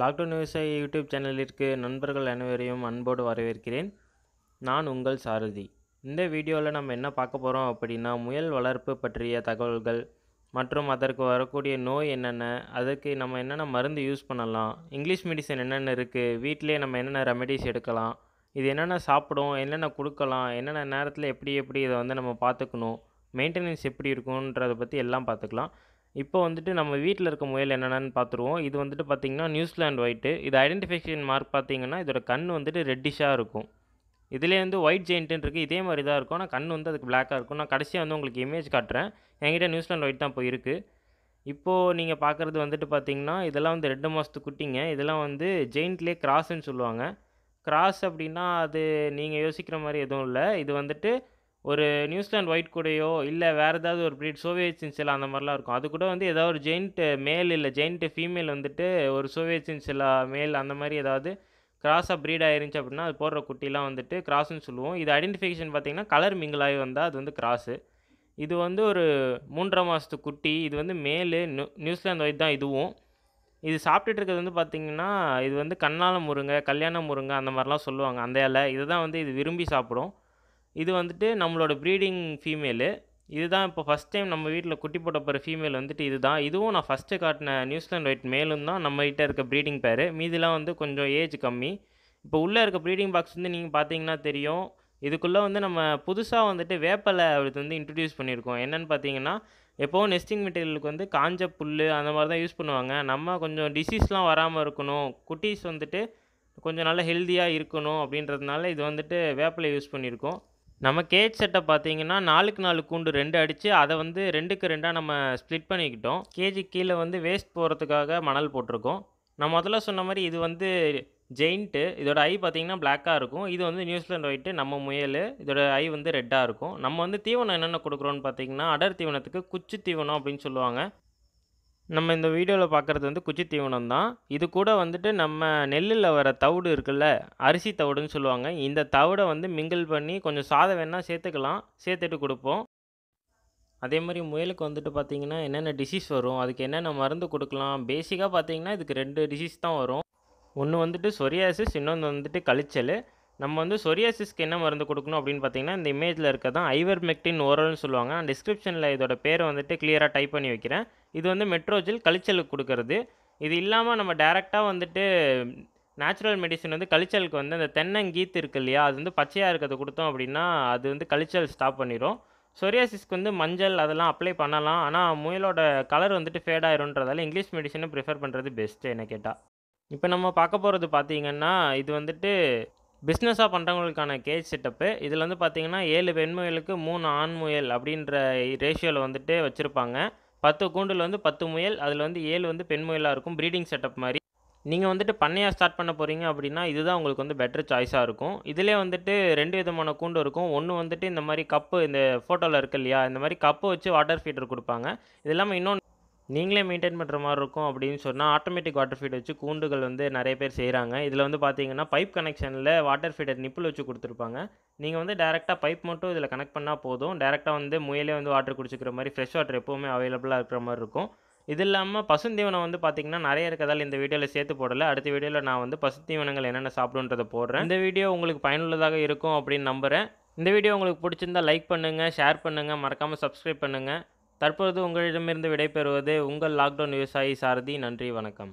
lockdown நியூஸை YouTube சேனலிற்கு நண்பர்கள் அனைவரையும் அன்போடு வரவேற்கிறேன் நான் உங்கள் சாரதி இந்த வீடியோவில் நம்ம என்ன பார்க்க போகிறோம் அப்படின்னா முயல் வளர்ப்பு பற்றிய தகவல்கள் மற்றும் அதற்கு வரக்கூடிய நோய் என்னென்ன அதற்கு நம்ம என்னென்ன மருந்து யூஸ் பண்ணலாம் இங்கிலீஷ் மெடிசன் என்னென்ன இருக்குது வீட்டிலே நம்ம என்னென்ன ரெமெடிஸ் எடுக்கலாம் இது என்னென்ன சாப்பிடும் என்னென்ன கொடுக்கலாம் என்னென்ன நேரத்தில் எப்படி எப்படி இதை வந்து நம்ம பார்த்துக்கணும் மெயின்டெனன்ஸ் எப்படி இருக்குன்றதை பற்றி எல்லாம் பார்த்துக்கலாம் இப்போ வந்துட்டு நம்ம வீட்டில் இருக்க முயல் என்னென்னு பார்த்துருவோம் இது வந்துட்டு பார்த்திங்கன்னா நியூஸிலாண்ட் ஒயிட்டு இது ஐடென்டிஃபிகேஷன் மார்க் பார்த்திங்கன்னா இதோட கண் வந்துட்டு ரெட்டிஷாக இருக்கும் இதிலே வந்து ஒயிட் ஜெயின்ட்டுன்னு இருக்குது இதே மாதிரி தான் இருக்கும் ஆனால் கண் வந்து அதுக்கு பிளாக்காக இருக்கும் நான் கடைசியாக வந்து உங்களுக்கு இமேஜ் காட்டுறேன் என்கிட்ட நியூஸிலாண்ட் ஒயிட் தான் இப்போ இருக்குது இப்போது நீங்கள் பார்க்குறது வந்துட்டு பார்த்திங்கன்னா இதெல்லாம் வந்து ரெண்டு மாதத்து குட்டிங்க இதெல்லாம் வந்து ஜெயின்ட்லேயே கிராஸ்ன்னு சொல்லுவாங்க கிராஸ் அப்படின்னா அது நீங்கள் யோசிக்கிற மாதிரி எதுவும் இல்லை இது வந்துட்டு ஒரு நியூசிலாந்து ஒயிட் கூடையோ இல்லை வேறு ஏதாவது ஒரு ப்ரீட் சோவியத் சின்சிலா அந்த மாதிரிலாம் இருக்கும் அது கூட வந்து ஏதாவது ஒரு ஜெயின்ட்டு மேல் இல்லை ஜெயின்ட்டு ஃபீமேல் வந்துட்டு ஒரு சோவியத் சின்சிலா மேல் அந்த மாதிரி ஏதாவது கிராஸாக ப்ரீட் ஆயிருந்துச்சு அப்படின்னா அது போடுற குட்டிலாம் வந்துட்டு கிராஸ்ன்னு சொல்லுவோம் இது ஐடென்டிஃபிகேஷன் பார்த்திங்கன்னா கலர் மிங்கிளாகி வந்தால் அது வந்து கிராஸு இது வந்து ஒரு மூன்றரை மாதத்து குட்டி இது வந்து மேலு நியூ நியூசிலாந்து ஒயிட் தான் இதுவும் இது சாப்பிட்டுட்டு இருக்கிறது வந்து பார்த்திங்கன்னா இது வந்து கண்ணால முருங்கை கல்யாண முருங்கை அந்த மாதிரிலாம் சொல்லுவாங்க அந்த இலை இதை தான் வந்து இது விரும்பி சாப்பிடும் இது வந்துட்டு நம்மளோட ப்ரீடிங் ஃபீமேலு இதுதான் இப்போ ஃபஸ்ட் டைம் நம்ம வீட்டில் குட்டி போட்ட போகிற ஃபீமேல் வந்துட்டு இது தான் இதுவும் நான் ஃபஸ்ட்டு காட்டின நியூஸ்லாண்ட் ஒயிட் மேலும் தான் கிட்டே இருக்க ப்ரீடிங் பேர் மீதிலாம் வந்து கொஞ்சம் ஏஜ் கம்மி இப்போ உள்ளே இருக்க ப்ரீடிங் பாக்ஸ் வந்து நீங்கள் பார்த்தீங்கன்னா தெரியும் இதுக்குள்ளே வந்து நம்ம புதுசாக வந்துட்டு வேப்பலை அவருக்கு வந்து இன்ட்ரடியூஸ் பண்ணியிருக்கோம் என்னென்னு பார்த்தீங்கன்னா எப்போவும் நெஸ்டிங் மெட்டீரியலுக்கு வந்து காஞ்ச புல் அந்த மாதிரி தான் யூஸ் பண்ணுவாங்க நம்ம கொஞ்சம் டிசீஸ்லாம் வராமல் இருக்கணும் குட்டீஸ் வந்துட்டு கொஞ்சம் நல்லா ஹெல்த்தியாக இருக்கணும் அப்படின்றதுனால இது வந்துட்டு வேப்பலை யூஸ் பண்ணியிருக்கோம் நம்ம கேஜ் செட்டை பார்த்தீங்கன்னா நாலுக்கு நாலு கூண்டு ரெண்டு அடித்து அதை வந்து ரெண்டுக்கு ரெண்டாக நம்ம ஸ்ப்ளிட் பண்ணிக்கிட்டோம் கேஜி கீழே வந்து வேஸ்ட் போகிறதுக்காக மணல் போட்டிருக்கோம் நான் முதல்ல சொன்ன மாதிரி இது வந்து ஜெயிண்ட்டு இதோட ஐ பார்த்தீங்கன்னா பிளாக்காக இருக்கும் இது வந்து நியூசிலாண்ட் ஒயிட்டு நம்ம முயல் இதோட ஐ வந்து ரெட்டாக இருக்கும் நம்ம வந்து தீவனம் என்னென்ன கொடுக்குறோன்னு பார்த்தீங்கன்னா அடர் தீவனத்துக்கு குச்சி தீவனம் அப்படின்னு சொல்லுவாங்க நம்ம இந்த வீடியோவில் பார்க்குறது வந்து குச்சி தீவனம் தான் இது கூட வந்துட்டு நம்ம நெல்லில் வர தவிடு இருக்குல்ல அரிசி தவிடுன்னு சொல்லுவாங்க இந்த தவிடை வந்து மிங்கிள் பண்ணி கொஞ்சம் சாதம் வேணால் சேர்த்துக்கலாம் சேர்த்துட்டு கொடுப்போம் அதே மாதிரி முயலுக்கு வந்துட்டு பார்த்தீங்கன்னா என்னென்ன டிசீஸ் வரும் அதுக்கு என்னென்ன மருந்து கொடுக்கலாம் பேசிக்காக பார்த்தீங்கன்னா இதுக்கு ரெண்டு டிசீஸ் தான் வரும் ஒன்று வந்துட்டு சொரியாசிஸ் இன்னொன்று வந்துட்டு கழிச்சல் நம்ம வந்து சொரியாசிஸ்க்கு என்ன மருந்து கொடுக்கணும் அப்படின்னு பார்த்தீங்கன்னா இந்த இமேஜில் இருக்க தான் மெக்டின் ஓரல்னு சொல்லுவாங்க நான் டிஸ்கிரிப்ஷனில் இதோட பேரை வந்துட்டு கிளியராக டைப் பண்ணி வைக்கிறேன் இது வந்து மெட்ரோஜில் கழிச்சலுக்கு கொடுக்கறது இது இல்லாமல் நம்ம டேரெக்டாக வந்துட்டு நேச்சுரல் மெடிசன் வந்து கழிச்சலுக்கு வந்து அந்த தென்னங்கீத்து இருக்கு இல்லையா அது வந்து பச்சையாக இருக்கிறத கொடுத்தோம் அப்படின்னா அது வந்து கழிச்சல் ஸ்டாப் பண்ணிடும் சொரியாசிஸ்க்கு வந்து மஞ்சள் அதெல்லாம் அப்ளை பண்ணலாம் ஆனால் முயலோட கலர் வந்துட்டு ஃபேட் ஆயிரும்ன்றதால இங்கிலீஷ் மெடிசனை ப்ரிஃபர் பண்ணுறது பெஸ்ட்டு என்ன கேட்டால் இப்போ நம்ம பார்க்க போகிறது பார்த்தீங்கன்னா இது வந்துட்டு பிஸ்னஸாக பண்ணுறவங்களுக்கான கேஜ் செட்டப்பு இதில் வந்து பார்த்திங்கன்னா ஏழு பெண்முயலுக்கு மூணு ஆண் முயல் அப்படின்ற ரேஷியோவில் வந்துட்டு வச்சுருப்பாங்க பத்து கூண்டில் வந்து பத்து முயல் அதில் வந்து ஏழு வந்து பெண் முயலாக இருக்கும் ப்ரீடிங் செட்டப் மாதிரி நீங்கள் வந்துட்டு பண்ணையாக ஸ்டார்ட் பண்ண போகிறீங்க அப்படின்னா இதுதான் உங்களுக்கு வந்து பெட்டர் சாய்ஸாக இருக்கும் இதிலே வந்துட்டு ரெண்டு விதமான கூண்டு இருக்கும் ஒன்று வந்துட்டு இந்த மாதிரி கப்பு இந்த ஃபோட்டோவில் இருக்கு இல்லையா இந்த மாதிரி கப்பு வச்சு வாட்டர் ஃபீட்டர் கொடுப்பாங்க இது இல்லாமல் இன்னொன்று நீங்களே மெயின்டைன் பண்ணுற மாதிரி இருக்கும் அப்படின்னு சொன்னால் ஆட்டோமேட்டிக் வாட்டர் ஃபீட் வச்சு கூண்டுகள் வந்து நிறைய பேர் செய்கிறாங்க இதில் வந்து பார்த்தீங்கன்னா பைப் கனெக்ஷனில் வாட்டர் ஃபீடர் நிப்பிள் வச்சு கொடுத்துருப்பாங்க நீங்கள் வந்து டேரெக்டாக பைப் மட்டும் இதில் கனெக்ட் பண்ணால் போதும் டேரெக்டாக வந்து முயலே வந்து வாட்டர் குடிச்சிக்கிற மாதிரி ஃப்ரெஷ் வாட்டர் எப்போவுமே அவைலபிளாக இருக்கிற மாதிரி இருக்கும் இது இல்லாமல் பசுந்தீவனம் வந்து பார்த்திங்கன்னா நிறைய இருக்கிறதால இந்த வீடியோவில் சேர்த்து போடலை அடுத்த வீடியோவில் நான் வந்து பசுந்தீவனங்கள் என்னென்ன சாப்பிடுன்றதை போடுறேன் இந்த வீடியோ உங்களுக்கு பயனுள்ளதாக இருக்கும் அப்படின்னு நம்புகிறேன் இந்த வீடியோ உங்களுக்கு பிடிச்சிருந்தா லைக் பண்ணுங்கள் ஷேர் பண்ணுங்கள் மறக்காமல் சப்ஸ்கிரைப் பண்ணுங்கள் தற்பொழுது உங்களிடமிருந்து விடைபெறுவது உங்கள் லாக்டவுன் விவசாயி சாரதி நன்றி வணக்கம்